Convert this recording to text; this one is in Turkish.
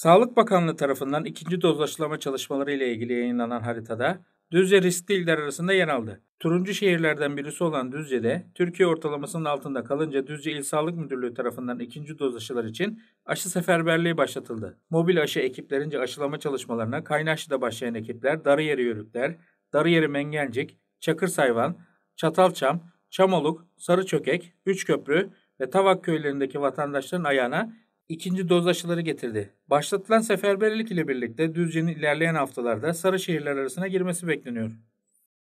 Sağlık Bakanlığı tarafından ikinci doz aşılama çalışmaları ile ilgili yayınlanan haritada Düzce riskli iller arasında yer aldı. Turuncu şehirlerden birisi olan Düzce'de Türkiye ortalamasının altında kalınca Düzce İl Sağlık Müdürlüğü tarafından ikinci doz aşılar için aşı seferberliği başlatıldı. Mobil aşı ekiplerince aşılama çalışmalarına Kaynaşlı'da başlayan ekipler Darıyeri Yörükler, Darıyeri Mengencik, Çakır Sayvan, Çatalçam, Çamoluk, Sarıçökek, Üçköprü ve Tavak köylerindeki vatandaşların ayağına ikinci doz aşıları getirdi. Başlatılan seferberlik ile birlikte Düzce'nin ilerleyen haftalarda sarı şehirler arasına girmesi bekleniyor.